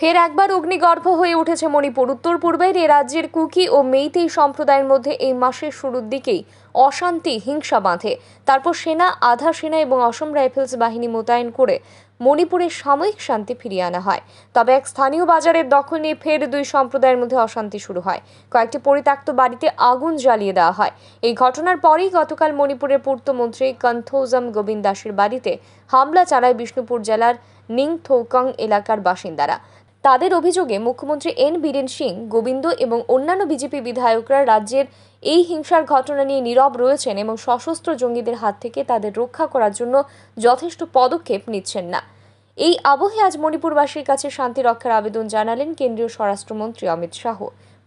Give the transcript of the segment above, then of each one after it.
ফের একবার অগ্নিগর্ভ হয়ে উঠেছে মণিপুর উত্তর পূর্বের এ রাজ্যের কুকি ও মেইতেই সম্প্রদায়ের মধ্যে এই মাসের শুরুর দিকেই অশান্তি হিংসা বাঁধে তারপর সেনা আধা সেনা এবং অসম রাইফেলস বাহিনী মোতায়েন করে মণিপুরে সাময়িক শান্তি ফিরিয়ে আনা হয় তবে এক স্থানীয় বাজারের দখল নিয়ে ফের দুই সম্প্রদায়ের মধ্যে অশান্তি শুরু হয় কয়েকটি পরিত্যক্ত বাড়িতে আগুন জ্বালিয়ে দেওয়া হয় এই ঘটনার পরেই গতকাল মণিপুরের পূর্তমন্ত্রী কন্থৌজম গোবিন্দাসের বাড়িতে হামলা চালায় বিষ্ণুপুর জেলার নিংথৌকং এলাকার বাসিন্দারা তাদের অভিযোগে মুখ্যমন্ত্রী এন বীরেন সিং গোবিন্দ এবং অন্যান্য বিজেপি বিধায়করা রাজ্যের এই হিংসার ঘটনা নিয়ে নীরব রয়েছেন এবং সশস্ত্র জঙ্গিদের হাত থেকে তাদের রক্ষা করার জন্য যথেষ্ট পদক্ষেপ নিচ্ছেন না এই আবহে আজ মণিপুরবাসীর কাছে শান্তি রক্ষার আবেদন জানালেন কেন্দ্রীয় স্বরাষ্ট্রমন্ত্রী অমিত শাহ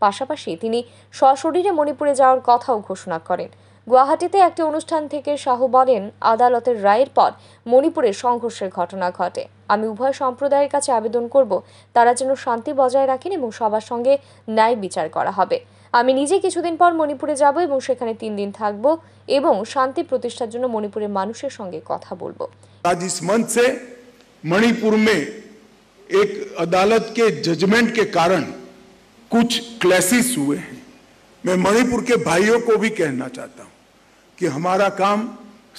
পাশাপাশি তিনি সশরীরে মণিপুরে যাওয়ার কথাও ঘোষণা করেন গুয়াহাটিতে একটি অনুষ্ঠান থেকে শাহ বলেন আদালতের রায়ের পর মণিপুরে সংঘর্ষের ঘটনা ঘটে আমি উভয় সম্প্রদায়ের কাছে আবেদন করব তারা যেন শান্তি বজায় রাখেন এবং সবার সঙ্গে ন্যায় বিচার করা হবে আমি নিজে কিছুদিন পর মণিপুরে যাব এবং সেখানে তিন দিন থাকব এবং শান্তি প্রতিষ্ঠার জন্য মণিপুরের মানুষের সঙ্গে কথা বলবো আজ ইস মঞ্চে মণিপুর মে এক আদালত কে জজমেন্ট কে কারণ কুচ क्लैसेस হুয়ে हैं मैं मणिपुर के भाइयों को भी कहना कि हमारा काम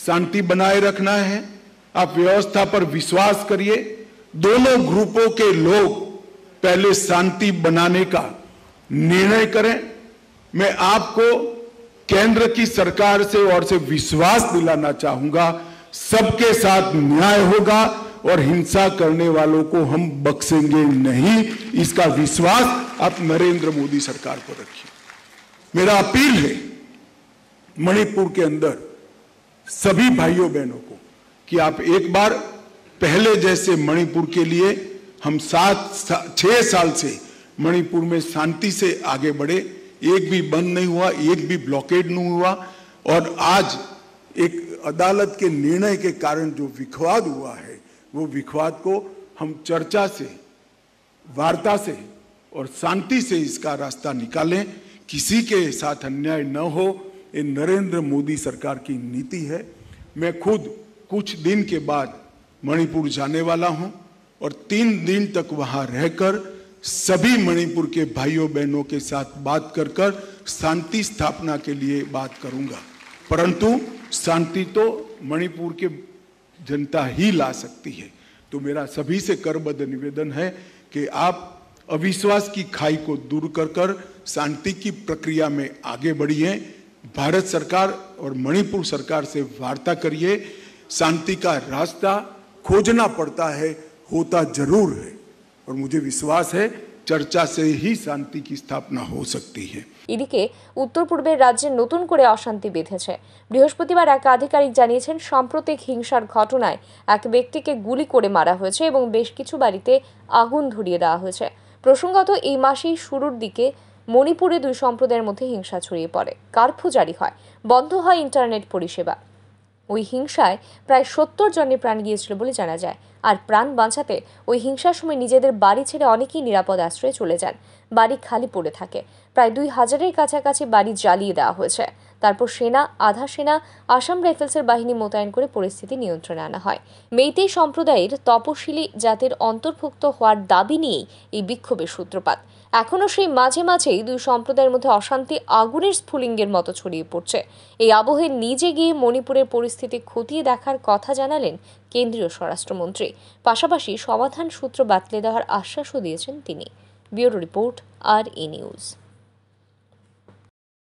शांति बनाए रखना है आप व्यवस्था पर विश्वास करिए दोनों ग्रुपों के लोग पहले शांति बनाने का निर्णय करें मैं आपको केंद्र की सरकार से और से विश्वास दिलाना चाहूंगा सबके साथ न्याय होगा और हिंसा करने वालों को हम बख्शेंगे नहीं इसका विश्वास आप नरेंद्र मोदी सरकार पर रखिए मेरा अपील है मणिपुर के अंदर सभी भाइयों बहनों को कि आप एक बार पहले जैसे मणिपुर के लिए हम सात सा, छह साल से मणिपुर में शांति से आगे बढ़े एक भी बंद नहीं हुआ एक भी ब्लॉकेड नहीं हुआ और आज एक अदालत के निर्णय के कारण जो विखवाद हुआ है वो विखवाद को हम चर्चा से वार्ता से और शांति से इसका रास्ता निकालें किसी के साथ अन्याय न हो ये नरेंद्र मोदी सरकार की नीति है मैं खुद कुछ दिन के बाद मणिपुर जाने वाला हूं और तीन दिन तक वहां रहकर सभी मणिपुर के भाइयों बहनों के साथ बात कर कर शांति स्थापना के लिए बात करूंगा परंतु शांति तो मणिपुर के जनता ही ला सकती है तो मेरा सभी से करबद्ध निवेदन है कि आप अविश्वास की खाई को दूर कर कर शांति की प्रक्रिया में आगे बढ़िए भारत सरकार और मणिपुर सरकार से वार्ता करिए शांति का रास्ता खोजना पड़ता है होता जरूर है और मुझे विश्वास है চর্চা সেই শান্তি কি স্থাপনা হো সকতি এদিকে উত্তর পূর্বের রাজ্যে নতুন করে অশান্তি বেঁধেছে বৃহস্পতিবার এক আধিকারিক জানিয়েছেন সাম্প্রতিক হিংসার ঘটনায় এক ব্যক্তিকে গুলি করে মারা হয়েছে এবং বেশ কিছু বাড়িতে আগুন ধরিয়ে দেওয়া হয়েছে প্রসঙ্গত এই মাসেই শুরুর দিকে মণিপুরে দুই সম্প্রদায়ের মধ্যে হিংসা ছড়িয়ে পড়ে কার্ফু জারি হয় বন্ধ হয় ইন্টারনেট পরিষেবা ওই হিংসায় প্রায় সত্তর জনের প্রাণ গিয়েছিল বলে জানা যায় আর প্রাণ বাঁচাতে ওই হিংসার সময় নিজেদের বাড়ি ছেড়ে অনেকেই নিরাপদ আশ্রয়ে চলে যান বাড়ি খালি পড়ে থাকে প্রায় দুই হাজারের কাছাকাছি বাড়ি জ্বালিয়ে দেওয়া হয়েছে তারপর সেনা আধা সেনা আসাম রাইফেলসের বাহিনী মোতায়েন করে পরিস্থিতি নিয়ন্ত্রণে আনা হয় মেইতেই সম্প্রদায়ের তপশিলি জাতির অন্তর্ভুক্ত হওয়ার দাবি নিয়েই এই বিক্ষোভের সূত্রপাত এখনও সেই মাঝে মাঝেই দুই সম্প্রদায়ের মধ্যে অশান্তি আগুনের স্ফুলিঙ্গের মতো ছড়িয়ে পড়ছে এই আবহে নিজে গিয়ে মণিপুরের পরিস্থিতি খতিয়ে দেখার কথা জানালেন কেন্দ্রীয় স্বরাষ্ট্রমন্ত্রী পাশাপাশি সমাধান সূত্র বাতলে দেওয়ার আশ্বাসও দিয়েছেন তিনি ব্যুরো রিপোর্ট আর ই নিউজ